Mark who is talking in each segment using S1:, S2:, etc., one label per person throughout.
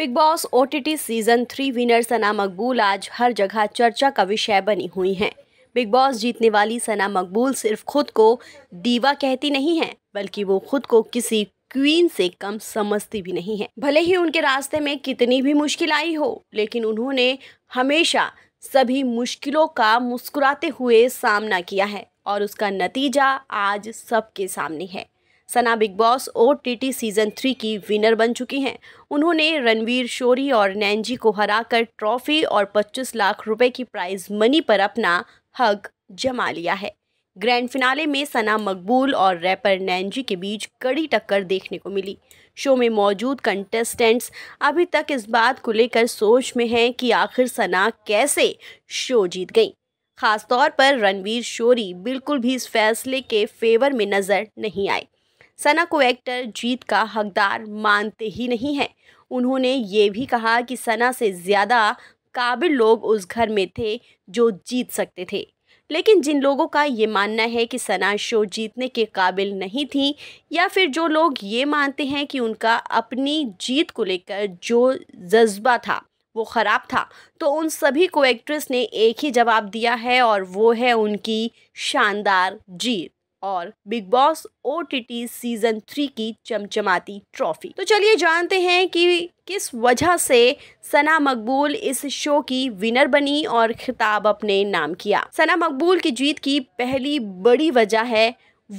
S1: big Boss O season three winner Sana Makbul आज हर जगह चर्चा का विषय बनी हुई हैं बिग बॉस जीतने वाली सना मकबूल सिर्फ खुद को दीवा कहती नहीं है बल्कि वो खुद को किसी क्वीन से कम समझती भी नहीं है भले ही उनके रास्ते में कितनी भी मुश्किल आई हो लेकिन उन्होंने हमेशा सभी मुश्किलों का मुस्कुराते हुए सामना किया है और उसका नतीजा आज सबके सामने है Sana Bigg Boss O T season three की विनर बन चुकी हैं उन्होंने रणवीर शोरी और नैनजी को हराकर ट्रॉफी और 25 लाख रुपए की प्राइज मनी पर अपना हक जमा लिया है ग्रैंड फिनाले में सना मकबूल और रैपर नैनजी के बीच कड़ी टक्कर देखने को मिली शो में मौजूद कंटेस्टेंट्स अभी तक इस बात को लेकर सोच में हैं कि आखिर सना कैसे शो जीत गई खासतौर पर रणवीर शोरी बिल्कुल भी इस फैसले के फेवर में नज़र नहीं आए सना को एक्टर जीत का हकदार मानते ही नहीं हैं उन्होंने ये भी कहा कि सना से ज़्यादा काबिल लोग उस घर में थे जो जीत सकते थे लेकिन जिन लोगों का ये मानना है कि सना शो जीतने के काबिल नहीं थी या फिर जो लोग ये मानते हैं कि उनका अपनी जीत को लेकर जो जज्बा था वो ख़राब था तो उन सभी को एक्ट्रेस ने एक ही जवाब दिया है और वो है उनकी शानदार जीत और Bigg Boss O season three की चमचमाती ट्रॉफी तो चलिए जानते हैं कि किस वजह से सना मकबूल इस शो की विनर बनी और खिताब अपने नाम किया सना मकबूल की जीत की पहली बड़ी वजह है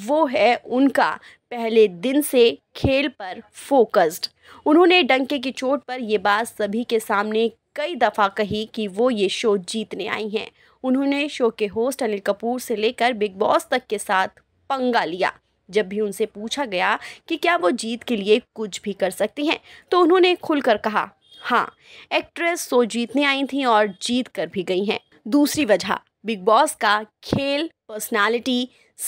S1: वो है उनका पहले दिन से खेल पर फोकस्ड उन्होंने डंके की चोट पर ये बात सभी के सामने कई दफ़ा कही कि वो ये शो जीतने आई हैं उन्होंने शो के होस्ट अनिल कपूर से लेकर बिग बॉस तक के साथ पंगा लिया जब भी उनसे पूछा गया कि क्या वो जीत के लिए कुछ भी कर सकती हैं तो उन्होंने खुलकर कहा हाँ एक्ट्रेस सो तो जीतने आई थी और जीत कर भी गई हैं दूसरी वजह बिग बॉस का खेल पर्सनालिटी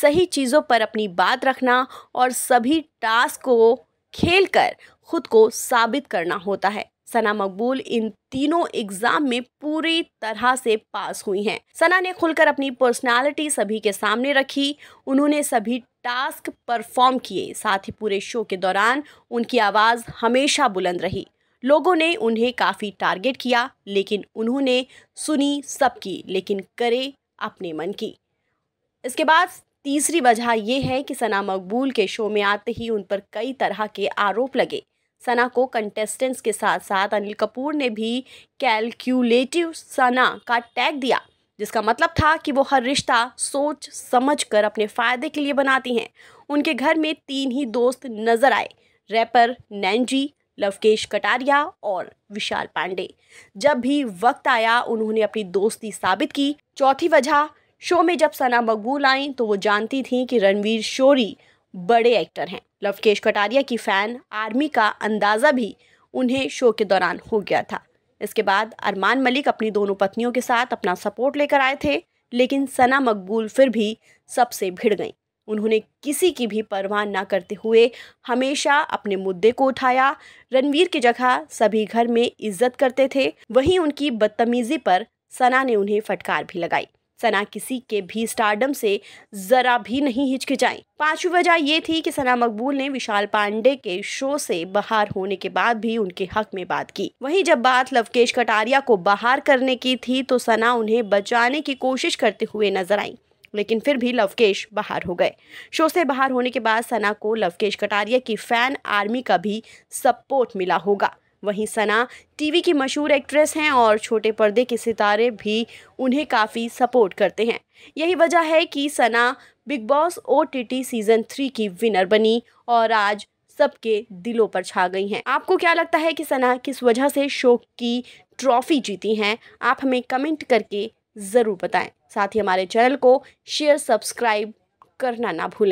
S1: सही चीज़ों पर अपनी बात रखना और सभी टास्क को खेल कर खुद को साबित करना होता है सना मकबूल इन तीनों एग्जाम में पूरी तरह से पास हुई हैं सना ने खुलकर अपनी पर्सनालिटी सभी के सामने रखी उन्होंने सभी टास्क परफॉर्म किए साथ ही पूरे शो के दौरान उनकी आवाज़ हमेशा बुलंद रही लोगों ने उन्हें काफ़ी टारगेट किया लेकिन उन्होंने सुनी सबकी लेकिन करे अपने मन की इसके बाद तीसरी वजह यह है कि सना मकबूल के शो में आते ही उन पर कई तरह के आरोप लगे सना को कंटेस्टेंट्स के साथ साथ अनिल कपूर ने भी कैलक्यूलेटिव सना का टैग दिया जिसका मतलब था कि वो हर रिश्ता सोच समझ कर अपने फ़ायदे के लिए बनाती हैं उनके घर में तीन ही दोस्त नज़र आए रैपर नैनजी लवकेश कटारिया और विशाल पांडे जब भी वक्त आया उन्होंने अपनी दोस्ती साबित की चौथी वजह शो में जब सना मकबूल आई तो वो जानती थी कि रणवीर शोरी बड़े एक्टर हैं लवकेश कटारिया की फ़ैन आर्मी का अंदाज़ा भी उन्हें शो के दौरान हो गया था इसके बाद अरमान मलिक अपनी दोनों पत्नियों के साथ अपना सपोर्ट लेकर आए थे लेकिन सना मकबूल फिर भी सबसे भिड़ गईं उन्होंने किसी की भी परवाह ना करते हुए हमेशा अपने मुद्दे को उठाया रणवीर की जगह सभी घर में इज्जत करते थे वहीं उनकी बदतमीजी पर सना ने उन्हें फटकार भी लगाई सना किसी के भी स्टारडम से जरा भी नहीं हिचकिचाई पांचवी वजह ये थी कि सना मकबूल ने विशाल पांडे के शो से बाहर होने के बाद भी उनके हक में बात की वहीं जब बात लवकेश कटारिया को बाहर करने की थी तो सना उन्हें बचाने की कोशिश करते हुए नजर आई लेकिन फिर भी लवकेश बाहर हो गए शो से बाहर होने के बाद सना को लवकेश कटारिया की फैन आर्मी का भी सपोर्ट मिला होगा वहीं सना टीवी की मशहूर एक्ट्रेस हैं और छोटे पर्दे के सितारे भी उन्हें काफ़ी सपोर्ट करते हैं यही वजह है कि Sana Bigg Boss O season three की विनर बनी और आज सबके दिलों पर छा गई हैं आपको क्या लगता है कि सना किस वजह से शो की ट्रॉफी जीती हैं आप हमें कमेंट करके ज़रूर बताएं साथ ही हमारे चैनल को शेयर सब्सक्राइब करना ना भूलें